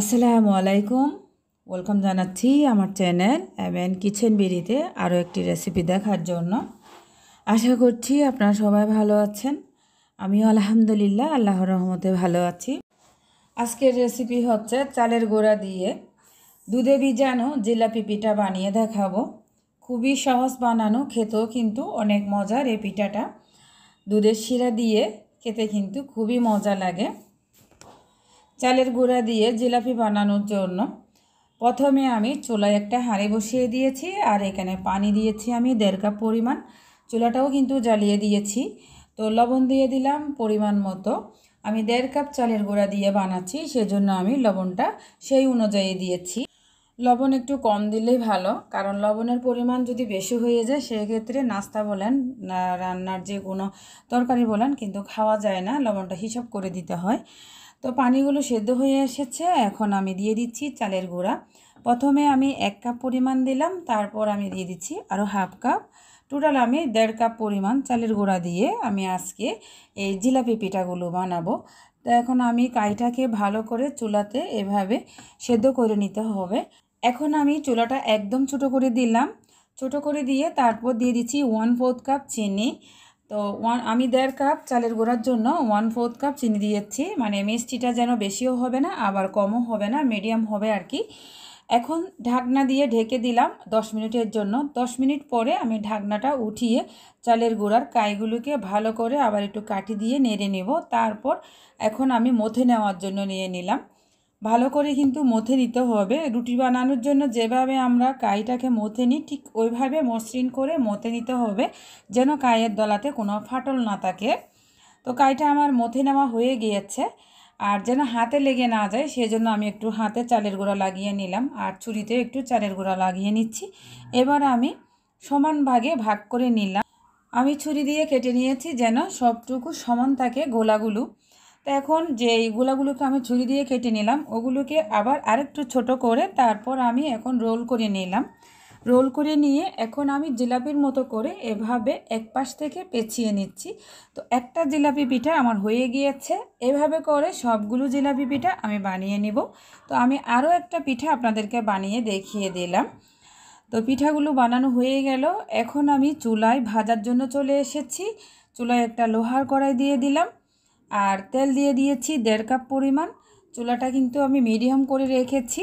আসসালামু আলাইকুম ওয়েলকাম জানাচ্ছি আমার চ্যানেল এমএন কিচেন বিড়িতে আরও একটি রেসিপি দেখার জন্য আশা করছি আপনারা সবাই ভালো আছেন আমিও আলহামদুলিল্লাহ আল্লাহ রহমতে ভালো আছি আজকের রেসিপি হচ্ছে চালের গোড়া দিয়ে দুধে ভিজানো জিলাপি পিঠা বানিয়ে দেখাবো খুবই সহজ বানানো খেতেও কিন্তু অনেক মজার এই পিঠাটা দুধের শিরা দিয়ে খেতে কিন্তু খুবই মজা লাগে চালের গুঁড়া দিয়ে জিলাপি বানানোর জন্য প্রথমে আমি চুলায় একটা হাঁড়ি বসিয়ে দিয়েছি আর এখানে পানি দিয়েছি আমি দেড় কাপ পরিমাণ চুলাটাও কিন্তু জ্বালিয়ে দিয়েছি তো লবণ দিয়ে দিলাম পরিমাণ মতো আমি দেড় কাপ চালের গুঁড়া দিয়ে বানাচ্ছি সেজন্য আমি লবণটা সেই অনুযায়ী দিয়েছি লবণ একটু কম দিলেই ভালো কারণ লবণের পরিমাণ যদি বেশি হয়ে যায় সেক্ষেত্রে নাস্তা বলেন রান্নার যে কোনো তরকারি বলেন কিন্তু খাওয়া যায় না লবণটা হিসাব করে দিতে হয় তো পানিগুলো সেদ্ধ হয়ে এসেছে এখন আমি দিয়ে দিচ্ছি চালের গুঁড়া প্রথমে আমি এক কাপ পরিমাণ দিলাম তারপর আমি দিয়ে দিচ্ছি আরও হাফ কাপ টোটাল আমি দেড় কাপ পরিমাণ চালের গুঁড়া দিয়ে আমি আজকে এই জিলাপি পিঠাগুলো বানাবো তো এখন আমি কাইটাকে ভালো করে চুলাতে এভাবে সেদ্ধ করে নিতে হবে এখন আমি চুলাটা একদম ছোট করে দিলাম ছোট করে দিয়ে তারপর দিয়ে দিচ্ছি ওয়ান ফোর্থ কাপ চিনি তো ওয়ান আমি দেড় কাপ চালের গোড়ার জন্য ওয়ান ফোর্থ কাপ চিনি দিয়েছি মানে মিষ্টিটা যেন বেশিও হবে না আবার কমও হবে না মিডিয়াম হবে আর কি এখন ঢাকনা দিয়ে ঢেকে দিলাম দশ মিনিটের জন্য দশ মিনিট পরে আমি ঢাকনাটা উঠিয়ে চালের গোড়ার কাইগুলোকে ভালো করে আবার একটু কাঠি দিয়ে নেড়ে নেব তারপর এখন আমি মথে নেওয়ার জন্য নিয়ে নিলাম ভালো করে কিন্তু মথে নিতে হবে রুটি বানানোর জন্য যেভাবে আমরা কাইটাকে মথে নিই ঠিক ওইভাবে মসৃণ করে মথে নিতে হবে যেন কায়ের দলাতে কোনো ফাটল না থাকে তো কাইটা আমার মথে নেওয়া হয়ে গিয়েছে আর যেন হাতে লেগে না যায় সেজন্য আমি একটু হাতে চালের গুঁড়া লাগিয়ে নিলাম আর ছুরিতে একটু চালের গুঁড়া লাগিয়ে নিচ্ছি এবার আমি সমান ভাগে ভাগ করে নিলাম আমি ছুরি দিয়ে কেটে নিয়েছি যেন সবটুকু সমান থাকে গোলাগুলো তো এখন যে তো আমি ছুরি দিয়ে কেটে নিলাম ওগুলোকে আবার আরেকটু ছোট করে তারপর আমি এখন রোল করে নিলাম রোল করে নিয়ে এখন আমি জিলাপির মতো করে এভাবে এক পাশ থেকে পেঁচিয়ে নিচ্ছি তো একটা জিলাপি পিঠা আমার হয়ে গিয়েছে এভাবে করে সবগুলো জিলাপি পিঠা আমি বানিয়ে নিব তো আমি আরও একটা পিঠা আপনাদেরকে বানিয়ে দেখিয়ে দিলাম তো পিঠাগুলো বানানো হয়ে গেল এখন আমি চুলায় ভাজার জন্য চলে এসেছি চুলায় একটা লোহার কড়াই দিয়ে দিলাম আর তেল দিয়ে দিয়েছি দেড় কাপ পরিমাণ চুলাটা কিন্তু আমি মিডিয়াম করে রেখেছি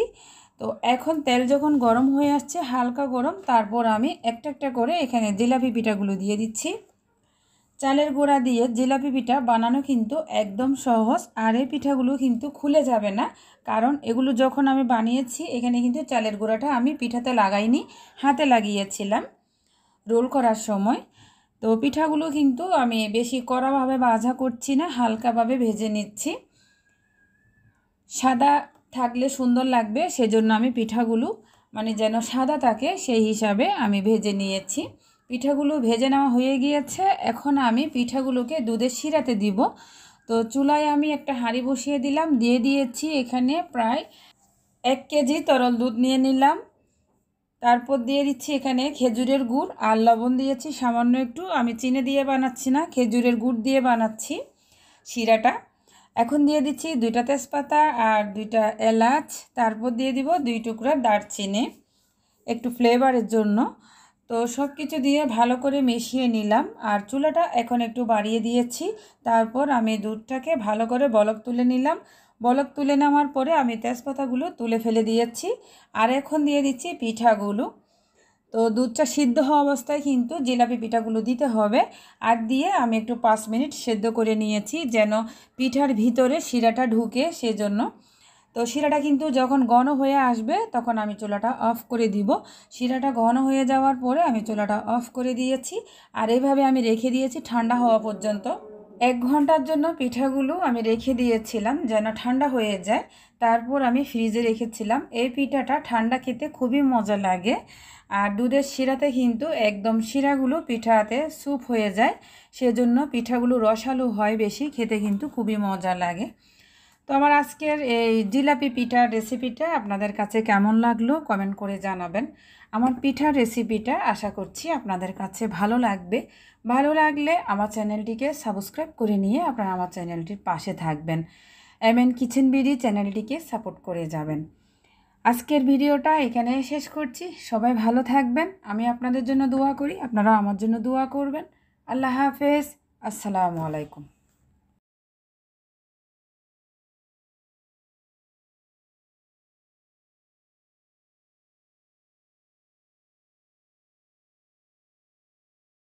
তো এখন তেল যখন গরম হয়ে আসছে হালকা গরম তারপর আমি একটা একটা করে এখানে জিলাপি পিঠাগুলো দিয়ে দিচ্ছি চালের গোড়া দিয়ে জিলাপি পিঠা বানানো কিন্তু একদম সহজ আর এই পিঠাগুলো কিন্তু খুলে যাবে না কারণ এগুলো যখন আমি বানিয়েছি এখানে কিন্তু চালের গোড়াটা আমি পিঠাতে লাগাইনি হাতে লাগিয়েছিলাম রোল করার সময় তো পিঠাগুলো কিন্তু আমি বেশি কড়াভাবে ভাজা করছি না হালকাভাবে ভেজে নিচ্ছি সাদা থাকলে সুন্দর লাগবে সেজন্য আমি পিঠাগুলো মানে যেন সাদা থাকে সেই হিসাবে আমি ভেজে নিয়েছি পিঠাগুলো ভেজে নেওয়া হয়ে গিয়েছে এখন আমি পিঠাগুলোকে দুধের শিরাতে দিব তো চুলায় আমি একটা হাঁড়ি বসিয়ে দিলাম দিয়ে দিয়েছি এখানে প্রায় এক কেজি তরল দুধ নিয়ে নিলাম তারপর দিয়ে দিচ্ছি এখানে খেজুরের গুড় আর লবণ দিয়েছি সামান্য একটু আমি চিনি দিয়ে বানাচ্ছি না খেজুরের গুড় দিয়ে বানাচ্ছি শিরাটা এখন দিয়ে দিচ্ছি দুইটা তেজপাতা আর দুইটা এলাচ তারপর দিয়ে দিব দুই টুকরা দারচিনি একটু ফ্লেভারের জন্য তো সব কিছু দিয়ে ভালো করে মিশিয়ে নিলাম আর চুলাটা এখন একটু বাড়িয়ে দিয়েছি তারপর আমি দুধটাকে ভালো করে বলক তুলে নিলাম বলক তুলে নেওয়ার পরে আমি তেজপাতাগুলো তুলে ফেলে দিয়েছি আর এখন দিয়ে দিচ্ছি পিঠাগুলো তো দুধটা সিদ্ধ হওয়া অবস্থায় কিন্তু জিলাপি পিঠাগুলো দিতে হবে আর দিয়ে আমি একটু পাঁচ মিনিট সেদ্ধ করে নিয়েছি যেন পিঠার ভিতরে শিরাটা ঢুকে সেজন্য তো শিরাটা কিন্তু যখন ঘন হয়ে আসবে তখন আমি চুলাটা অফ করে দিব শিরাটা ঘন হয়ে যাওয়ার পরে আমি চুলাটা অফ করে দিয়েছি আর এভাবে আমি রেখে দিয়েছি ঠান্ডা হওয়া পর্যন্ত এক ঘন্টার জন্য পিঠাগুলো আমি রেখে দিয়েছিলাম যেন ঠান্ডা হয়ে যায় তারপর আমি ফ্রিজে রেখেছিলাম এই পিঠাটা ঠান্ডা খেতে খুবই মজা লাগে আর দুধের শিরাতে কিন্তু একদম শিরাগুলো পিঠাতে স্যুপ হয়ে যায় সেজন্য পিঠাগুলো রসালো হয় বেশি খেতে কিন্তু খুবই মজা লাগে তো আমার আজকের এই জিলাপি পিঠার রেসিপিটা আপনাদের কাছে কেমন লাগলো কমেন্ট করে জানাবেন আমার পিঠার রেসিপিটা আশা করছি আপনাদের কাছে ভালো লাগবে ভালো লাগলে আমার চ্যানেলটিকে সাবস্ক্রাইব করে নিয়ে আপনারা আমার চ্যানেলটির পাশে থাকবেন এম এন কিচেন বিডি চ্যানেলটিকে সাপোর্ট করে যাবেন আজকের ভিডিওটা এখানে শেষ করছি সবাই ভালো থাকবেন আমি আপনাদের জন্য দোয়া করি আপনারা আমার জন্য দোয়া করবেন আল্লাহ হাফেজ আসসালামু আলাইকুম